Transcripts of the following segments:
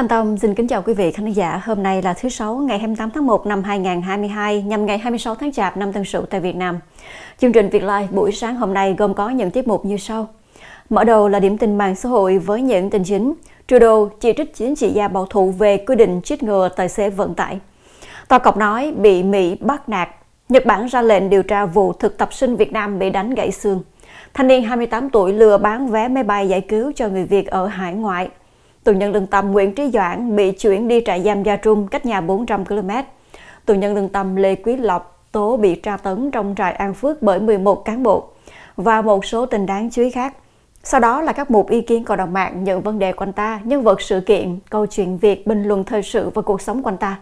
Thanh Tâm xin kính chào quý vị khán giả. Hôm nay là thứ Sáu, ngày 28 tháng 1 năm 2022, nhằm ngày 26 tháng Chạp năm Tân Sửu tại Việt Nam. Chương trình Việt Live buổi sáng hôm nay gồm có những tiết mục như sau. Mở đầu là điểm tin mạng xã hội với những tin chính. Trudeau chỉ trích chính trị gia bảo thủ về quy định chích ngừa tài xế vận tải. Tòa Cọc nói bị Mỹ bắt nạt. Nhật Bản ra lệnh điều tra vụ thực tập sinh Việt Nam bị đánh gãy xương. Thanh niên 28 tuổi lừa bán vé máy bay giải cứu cho người Việt ở hải ngoại tù nhân lương tâm Nguyễn Trí Doãn bị chuyển đi trại giam Gia Trung cách nhà 400 km. Tù nhân lương tâm Lê Quý Lộc tố bị tra tấn trong trại An Phước bởi 11 cán bộ và một số tình đáng chú ý khác. Sau đó là các mục ý kiến cộng đồng mạng nhận vấn đề quanh ta, nhân vật sự kiện, câu chuyện việc bình luận thời sự và cuộc sống quanh ta.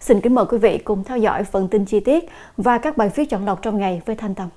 Xin kính mời quý vị cùng theo dõi phần tin chi tiết và các bài viết chọn lọc trong ngày với Thanh Tâm.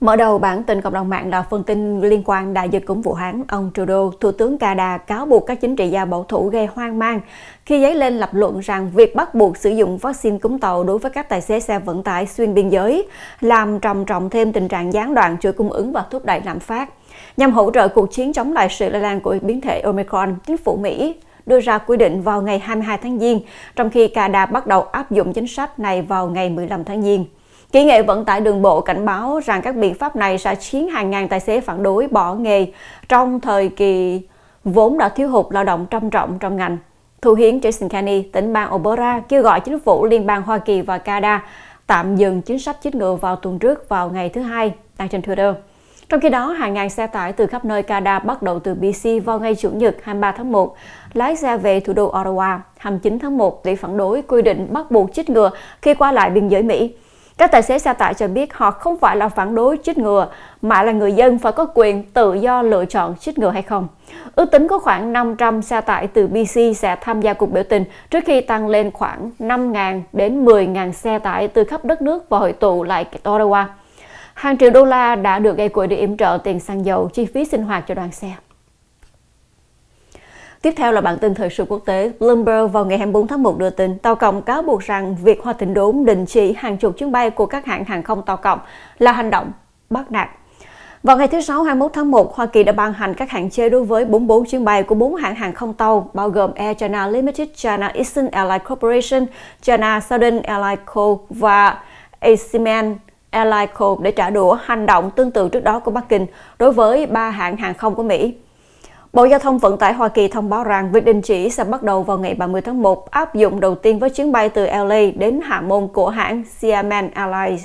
Mở đầu bản tin cộng đồng mạng là phần tin liên quan đại dịch cúng Vũ Hán. Ông Trudeau, Thủ tướng Canada cáo buộc các chính trị gia bảo thủ gây hoang mang khi dấy lên lập luận rằng việc bắt buộc sử dụng vaccine cúng tàu đối với các tài xế xe vận tải xuyên biên giới làm trầm trọng thêm tình trạng gián đoạn chuỗi cung ứng và thúc đẩy lạm phát. Nhằm hỗ trợ cuộc chiến chống lại sự lây lan của biến thể Omicron, chính phủ Mỹ đưa ra quy định vào ngày 22 tháng Giêng, trong khi Canada bắt đầu áp dụng chính sách này vào ngày 15 tháng Giêng. Kỹ nghệ vận tải đường bộ cảnh báo rằng các biện pháp này sẽ khiến hàng ngàn tài xế phản đối bỏ nghề trong thời kỳ vốn đã thiếu hụt lao động trầm trọng trong ngành. Thủ hiến Jason Kenney, tỉnh bang Obora, kêu gọi chính phủ liên bang Hoa Kỳ và Canada tạm dừng chính sách chích ngừa vào tuần trước vào ngày thứ Hai, đăng trên Twitter. Trong khi đó, hàng ngàn xe tải từ khắp nơi Canada bắt đầu từ BC vào ngày Chủ nhật 23 tháng 1, lái xe về thủ đô Ottawa 29 tháng 1 để phản đối quy định bắt buộc chích ngừa khi qua lại biên giới Mỹ. Các tài xế xe tải cho biết họ không phải là phản đối chích ngừa, mà là người dân phải có quyền tự do lựa chọn chích ngừa hay không. Ước tính có khoảng 500 xe tải từ BC sẽ tham gia cuộc biểu tình trước khi tăng lên khoảng 5.000 đến 10.000 xe tải từ khắp đất nước và hội tụ lại Ottawa. Hàng triệu đô la đã được gây quỹ để yểm trợ tiền xăng dầu, chi phí sinh hoạt cho đoàn xe. Tiếp theo là bản tin thời sự quốc tế. Bloomberg vào ngày 24 tháng 1 đưa tin, tàu cộng cáo buộc rằng việc Hoa Thịnh Đốn đình chỉ hàng chục chuyến bay của các hãng hàng không tàu cộng là hành động bắt nạt. Vào ngày thứ Sáu 21 tháng 1, Hoa Kỳ đã ban hành các hạn chế đối với 44 chuyến bay của 4 hãng hàng không tàu, bao gồm Air China Limited, China Eastern Airlines Corporation, China Southern Airlines Co. và Asiman Airlines Co. để trả đũa hành động tương tự trước đó của Bắc Kinh đối với ba hãng hàng không của Mỹ. Bộ Giao thông Vận tải Hoa Kỳ thông báo rằng việc đình chỉ sẽ bắt đầu vào ngày 30 tháng 1, áp dụng đầu tiên với chuyến bay từ LA đến Hạ Môn của hãng Xiamen Airlines.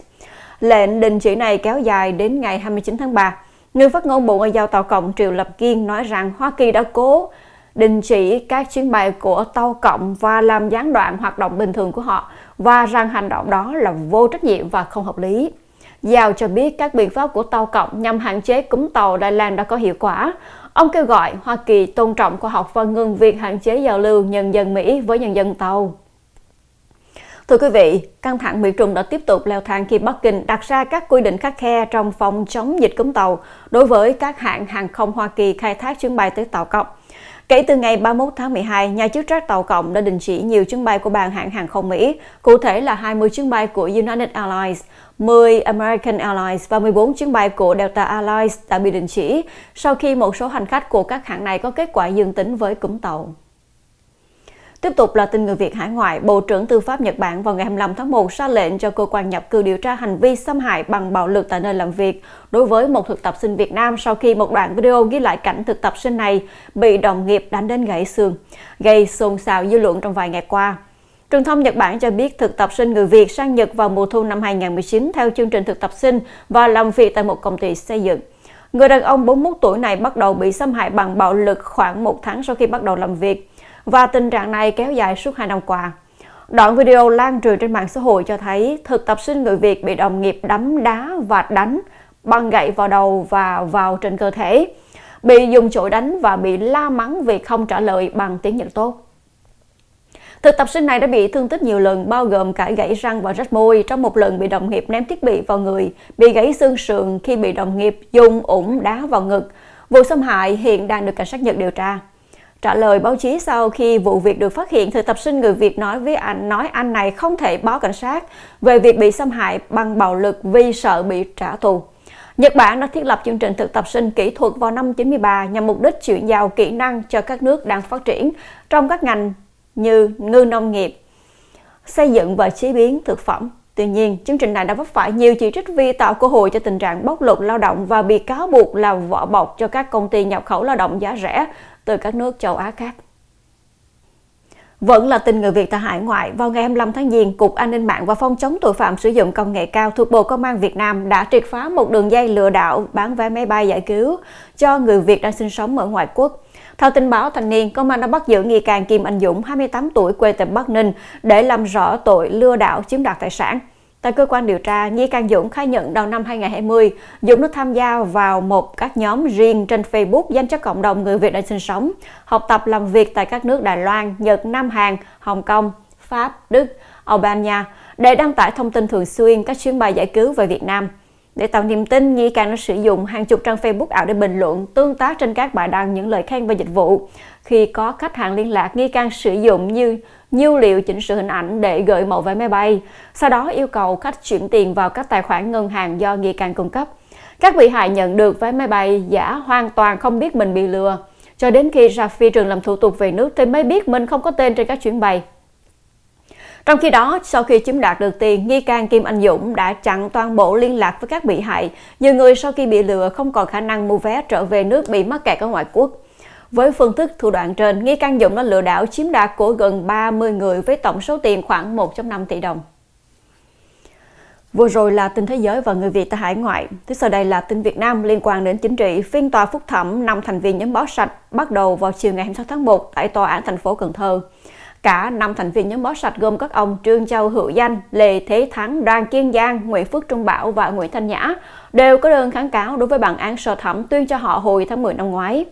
Lệnh đình chỉ này kéo dài đến ngày 29 tháng 3. Người phát ngôn Bộ Ngoại giao Tàu Cộng Triệu Lập Kiên nói rằng Hoa Kỳ đã cố đình chỉ các chuyến bay của tàu cộng và làm gián đoạn hoạt động bình thường của họ và rằng hành động đó là vô trách nhiệm và không hợp lý. Giao cho biết các biện pháp của tàu cộng nhằm hạn chế cúm tàu Đài Loan đã có hiệu quả. Ông kêu gọi Hoa Kỳ tôn trọng khoa học và ngừng việc hạn chế giao lưu nhân dân Mỹ với nhân dân Tàu. Thưa quý vị, căng thẳng Mỹ Trung đã tiếp tục leo thang khi Bắc Kinh đặt ra các quy định khắc khe trong phòng chống dịch cúm tàu đối với các hãng hàng không Hoa Kỳ khai thác chuyến bay tới Tàu Cộng. Kể từ ngày 31 tháng 12, nhà chức trách Tàu Cộng đã đình chỉ nhiều chuyến bay của bàn hãng hàng không Mỹ, cụ thể là 20 chuyến bay của United Airlines, 10 American Airlines và 14 chuyến bay của Delta Airlines đã bị đình chỉ sau khi một số hành khách của các hãng này có kết quả dương tính với cúm tàu. Tiếp tục là tin người Việt hải ngoại, Bộ trưởng Tư pháp Nhật Bản vào ngày 25 tháng 1 ra lệnh cho cơ quan nhập cư điều tra hành vi xâm hại bằng bạo lực tại nơi làm việc đối với một thực tập sinh Việt Nam sau khi một đoạn video ghi lại cảnh thực tập sinh này bị đồng nghiệp đánh đến gãy xương, gây xôn xao dư luận trong vài ngày qua. Truyền thông Nhật Bản cho biết thực tập sinh người Việt sang Nhật vào mùa thu năm 2019 theo chương trình thực tập sinh và làm việc tại một công ty xây dựng. Người đàn ông 41 tuổi này bắt đầu bị xâm hại bằng bạo lực khoảng một tháng sau khi bắt đầu làm việc và tình trạng này kéo dài suốt hai năm qua. Đoạn video lan truyền trên mạng xã hội cho thấy thực tập sinh người Việt bị đồng nghiệp đấm đá và đánh bằng gậy vào đầu và vào trên cơ thể, bị dùng chổi đánh và bị la mắng vì không trả lời bằng tiếng Nhật tốt. Thực tập sinh này đã bị thương tích nhiều lần bao gồm cả gãy răng và rách môi trong một lần bị đồng nghiệp ném thiết bị vào người, bị gãy xương sườn khi bị đồng nghiệp dùng ủng đá vào ngực. Vụ xâm hại hiện đang được cảnh sát Nhật điều tra. Trả lời báo chí sau khi vụ việc được phát hiện, thực tập sinh người Việt nói với anh nói anh này không thể báo cảnh sát về việc bị xâm hại bằng bạo lực vì sợ bị trả thù. Nhật Bản đã thiết lập chương trình thực tập sinh kỹ thuật vào năm 93 nhằm mục đích chuyển giao kỹ năng cho các nước đang phát triển trong các ngành như ngư nông nghiệp, xây dựng và chế biến thực phẩm. Tuy nhiên, chương trình này đã vấp phải nhiều chỉ trích vì tạo cơ hội cho tình trạng bóc lột lao động và bị cáo buộc là vỏ bọc cho các công ty nhập khẩu lao động giá rẻ từ các nước châu Á khác. Vẫn là tin người Việt tại hải ngoại, vào ngày 25 tháng Giêng, Cục An ninh mạng và Phòng chống tội phạm sử dụng công nghệ cao thuộc Bộ Công an Việt Nam đã triệt phá một đường dây lừa đảo bán vé máy bay giải cứu cho người Việt đang sinh sống ở ngoại quốc. Theo tin báo thanh niên, công an đã bắt giữ nghi can Kim Anh Dũng, 28 tuổi, quê tỉnh Bắc Ninh, để làm rõ tội lừa đảo chiếm đoạt tài sản. Tại cơ quan điều tra, Nghi Can Dũng khai nhận đầu năm 2020, Dũng đã tham gia vào một các nhóm riêng trên Facebook dành cho cộng đồng người Việt đang sinh sống, học tập làm việc tại các nước Đài Loan, Nhật, Nam Hàn, Hồng Kông, Pháp, Đức, Albania để đăng tải thông tin thường xuyên các chuyến bay giải cứu về Việt Nam – để tạo niềm tin, nghi can đã sử dụng hàng chục trang Facebook ảo để bình luận, tương tác trên các bài đăng những lời khen về dịch vụ. Khi có khách hàng liên lạc, nghi can sử dụng như nhiêu liệu chỉnh sửa hình ảnh để gửi mẫu vé máy bay, sau đó yêu cầu khách chuyển tiền vào các tài khoản ngân hàng do nghi can cung cấp. Các bị hại nhận được vé máy bay giả hoàn toàn không biết mình bị lừa. Cho đến khi ra phi trường làm thủ tục về nước thì mới biết mình không có tên trên các chuyến bay. Trong khi đó, sau khi chiếm đoạt được tiền, nghi can Kim Anh Dũng đã chặn toàn bộ liên lạc với các bị hại. Nhiều người sau khi bị lừa không còn khả năng mua vé trở về nước bị mắc kẹt ở ngoại quốc. Với phương thức thủ đoạn trên, nghi can Dũng đã lừa đảo chiếm đoạt của gần 30 người với tổng số tiền khoảng 1.5 tỷ đồng. Vừa rồi là tin thế giới và người Việt tại hải ngoại. Tiếp sau đây là tin Việt Nam liên quan đến chính trị. Phiên tòa phúc thẩm 5 thành viên nhóm báo sạch bắt đầu vào chiều ngày 26 tháng 1 tại Tòa án thành phố Cần Thơ. Cả 5 thành viên nhóm bó sạch gồm các ông Trương Châu Hữu Danh, Lê Thế Thắng, Đoàn Kiên Giang, Nguyễn Phước Trung Bảo và Nguyễn Thanh Nhã đều có đơn kháng cáo đối với bản án sơ thẩm tuyên cho họ hồi tháng 10 năm ngoái.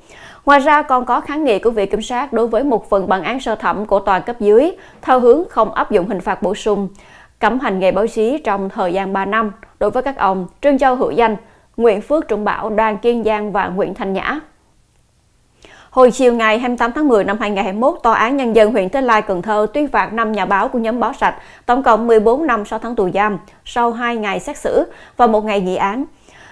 Ngoài ra còn có kháng nghị của Viện Kiểm sát đối với một phần bản án sơ thẩm của tòa cấp dưới, theo hướng không áp dụng hình phạt bổ sung, cấm hành nghề báo chí trong thời gian 3 năm đối với các ông Trương Châu Hữu Danh, Nguyễn Phước Trung Bảo, Đoàn Kiên Giang và Nguyễn Thanh Nhã. Hồi chiều ngày 28 tháng 10 năm 2021, Tòa án Nhân dân huyện Thế Lai, Cần Thơ tuyên phạt 5 nhà báo của nhóm báo sạch, tổng cộng 14 năm 6 tháng tù giam, sau 2 ngày xét xử và một ngày nghị án.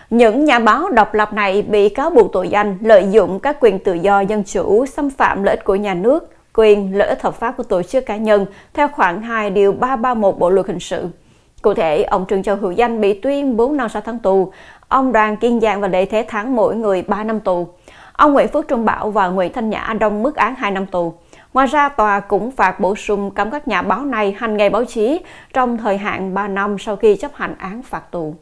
Những nhà báo độc lập này bị cáo buộc tội danh lợi dụng các quyền tự do dân chủ, xâm phạm lợi ích của nhà nước, quyền lợi ích hợp pháp của tổ chức cá nhân theo khoản 2 điều 331 Bộ luật hình sự. Cụ thể, ông Trương Châu Hữu Danh bị tuyên 4 năm 6 tháng tù, ông Đoàn Kiên Giang và Lê Thế Thắng mỗi người 3 năm tù. Ông Nguyễn Phước Trung Bảo và Nguyễn Thanh Nhã đồng mức án 2 năm tù. Ngoài ra, tòa cũng phạt bổ sung cấm các nhà báo này hành nghề báo chí trong thời hạn 3 năm sau khi chấp hành án phạt tù.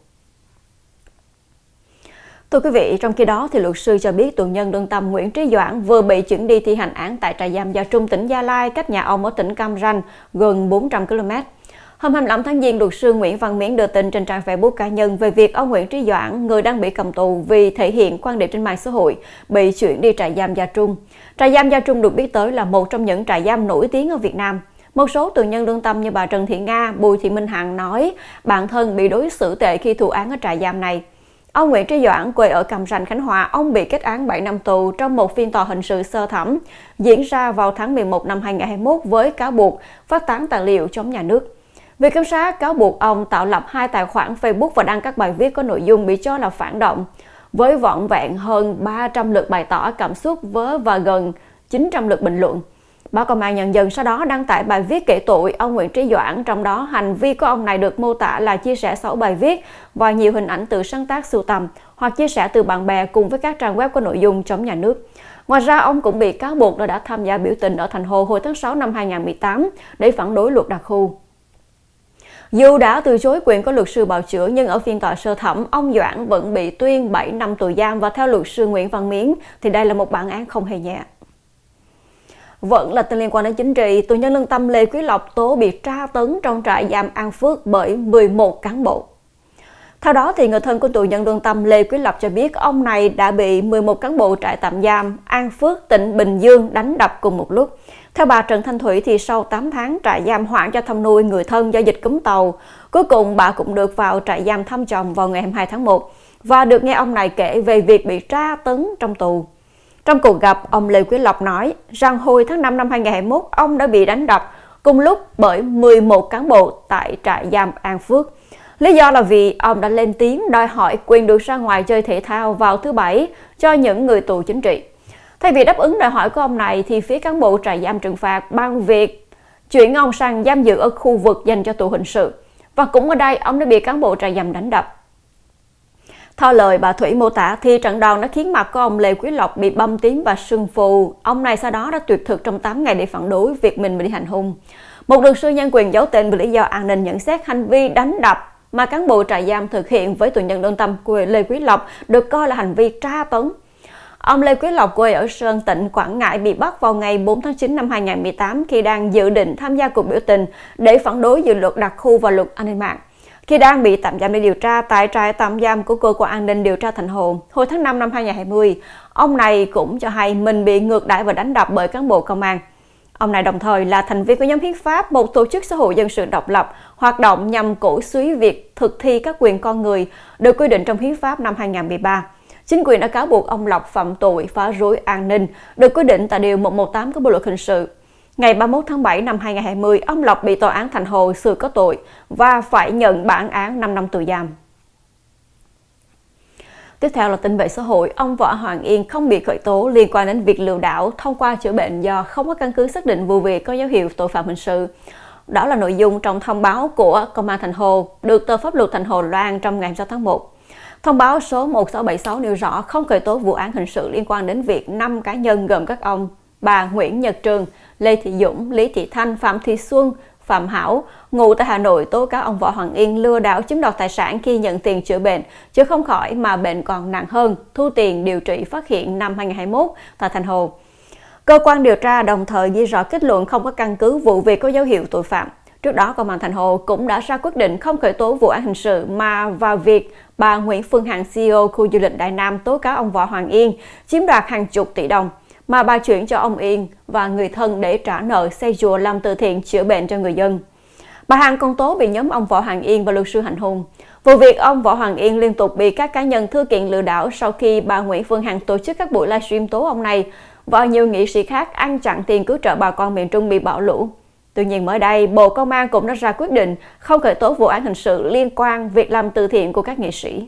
Thưa quý vị, trong khi đó thì luật sư cho biết tù nhân đương tâm Nguyễn Trí Doãn vừa bị chuyển đi thi hành án tại trại giam Gia Trung tỉnh Gia Lai cách nhà ông ở tỉnh Cam Ranh gần 400 km. Hôm 25 tháng Giêng, luật sư Nguyễn Văn Miễn đưa tin trên trang Facebook cá nhân về việc ông Nguyễn Trí Doãn, người đang bị cầm tù vì thể hiện quan điểm trên mạng xã hội, bị chuyển đi trại giam Gia Trung. Trại giam Gia Trung được biết tới là một trong những trại giam nổi tiếng ở Việt Nam. Một số tù nhân lương tâm như bà Trần Thị Nga, Bùi Thị Minh Hằng nói bản thân bị đối xử tệ khi thụ án ở trại giam này. Ông Nguyễn Trí Doãn quê ở cầm Ranh, Khánh Hòa, ông bị kết án 7 năm tù trong một phiên tòa hình sự sơ thẩm diễn ra vào tháng 11 năm 2021 với cáo buộc phát tán tài liệu chống nhà nước. Viện Kiểm sát cáo buộc ông tạo lập hai tài khoản Facebook và đăng các bài viết có nội dung bị cho là phản động, với vỏn vẹn hơn 300 lượt bày tỏ cảm xúc với và gần 900 lượt bình luận. Báo Công an Nhân dân sau đó đăng tải bài viết kể tội ông Nguyễn Trí Doãn, trong đó hành vi của ông này được mô tả là chia sẻ 6 bài viết và nhiều hình ảnh tự sáng tác sưu tầm hoặc chia sẻ từ bạn bè cùng với các trang web có nội dung chống nhà nước. Ngoài ra, ông cũng bị cáo buộc đã, đã tham gia biểu tình ở thành hồ hồi tháng 6 năm 2018 để phản đối luật đặc khu. Dù đã từ chối quyền có luật sư bào chữa nhưng ở phiên tòa sơ thẩm, ông Doãn vẫn bị tuyên 7 năm tù giam và theo luật sư Nguyễn Văn Miến thì đây là một bản án không hề nhẹ. Vẫn là tin liên quan đến chính trị, tù nhân lương tâm Lê Quý Lộc tố bị tra tấn trong trại giam An Phước bởi 11 cán bộ. Theo đó, thì người thân của tù nhân lương tâm Lê Quý Lộc cho biết ông này đã bị 11 cán bộ trại tạm giam An Phước, tỉnh Bình Dương đánh đập cùng một lúc. Theo bà Trần Thanh Thủy thì sau 8 tháng trại giam hoãn cho thăm nuôi người thân do dịch cúm tàu, cuối cùng bà cũng được vào trại giam thăm chồng vào ngày 22 tháng 1 và được nghe ông này kể về việc bị tra tấn trong tù. Trong cuộc gặp, ông Lê Quý Lộc nói rằng hồi tháng 5 năm 2021, ông đã bị đánh đập cùng lúc bởi 11 cán bộ tại trại giam An Phước. Lý do là vì ông đã lên tiếng đòi hỏi quyền được ra ngoài chơi thể thao vào thứ Bảy cho những người tù chính trị. Thay vì đáp ứng đòi hỏi của ông này thì phía cán bộ trại giam trừng phạt bằng việc chuyển ông sang giam giữ ở khu vực dành cho tù hình sự. Và cũng ở đây ông đã bị cán bộ trại giam đánh đập. Theo lời bà Thủy mô tả thì trận đòn đã khiến mặt của ông Lê Quý Lộc bị bầm tím và sưng phù. Ông này sau đó đã tuyệt thực trong 8 ngày để phản đối việc mình bị hành hung. Một luật sư nhân quyền giấu tên vì lý do an ninh nhận xét hành vi đánh đập mà cán bộ trại giam thực hiện với tù nhân lương tâm của Lê Quý Lộc được coi là hành vi tra tấn Ông Lê Quý Lộc quê ở Sơn Tịnh, Quảng Ngãi bị bắt vào ngày 4 tháng 9 năm 2018 khi đang dự định tham gia cuộc biểu tình để phản đối dự luật đặc khu và luật an ninh mạng. Khi đang bị tạm giam để điều tra tại trại tạm giam của cơ quan an ninh điều tra Thành Hồ, hồi tháng 5 năm 2020, ông này cũng cho hay mình bị ngược đãi và đánh đập bởi cán bộ công an. Ông này đồng thời là thành viên của nhóm hiến pháp, một tổ chức xã hội dân sự độc lập, hoạt động nhằm cổ suý việc thực thi các quyền con người được quy định trong hiến pháp năm 2013. Chính quyền đã cáo buộc ông Lộc phạm tội phá rối an ninh, được quy định tại Điều 118 của Bộ Luật Hình sự. Ngày 31 tháng 7 năm 2020, ông Lộc bị Tòa án Thành Hồ xử có tội và phải nhận bản án 5 năm tù giam. Tiếp theo là tin về xã hội, ông Võ Hoàng Yên không bị khởi tố liên quan đến việc lừa đảo thông qua chữa bệnh do không có căn cứ xác định vụ việc có dấu hiệu tội phạm hình sự. Đó là nội dung trong thông báo của Công an Thành Hồ được tờ pháp luật Thành Hồ loan trong ngày 6 tháng 1. Thông báo số 1676 nêu rõ không khởi tố vụ án hình sự liên quan đến việc 5 cá nhân gồm các ông bà Nguyễn Nhật Trường, Lê Thị Dũng, Lý Thị Thanh, Phạm Thị Xuân, Phạm Hảo, ngụ tại Hà Nội tố cáo ông Võ Hoàng Yên lừa đảo chiếm đoạt tài sản khi nhận tiền chữa bệnh, chứ không khỏi mà bệnh còn nặng hơn, thu tiền điều trị phát hiện năm 2021 tại Thành Hồ. Cơ quan điều tra đồng thời ghi rõ kết luận không có căn cứ vụ việc có dấu hiệu tội phạm. Trước đó, Công an Thành Hồ cũng đã ra quyết định không khởi tố vụ án hình sự mà vào việc bà Nguyễn Phương Hằng CEO khu du lịch Đại Nam tố cáo ông Võ Hoàng Yên chiếm đoạt hàng chục tỷ đồng mà bà chuyển cho ông Yên và người thân để trả nợ xây chùa làm từ thiện chữa bệnh cho người dân. Bà Hằng còn tố bị nhóm ông Võ Hoàng Yên và luật sư hành hung. Vụ việc ông Võ Hoàng Yên liên tục bị các cá nhân thư kiện lừa đảo sau khi bà Nguyễn Phương Hằng tổ chức các buổi livestream tố ông này và nhiều nghị sĩ khác ăn chặn tiền cứu trợ bà con miền Trung bị bão lũ. Tuy nhiên mới đây, Bộ Công an cũng đã ra quyết định không khởi tố vụ án hình sự liên quan việc làm từ thiện của các nghệ sĩ.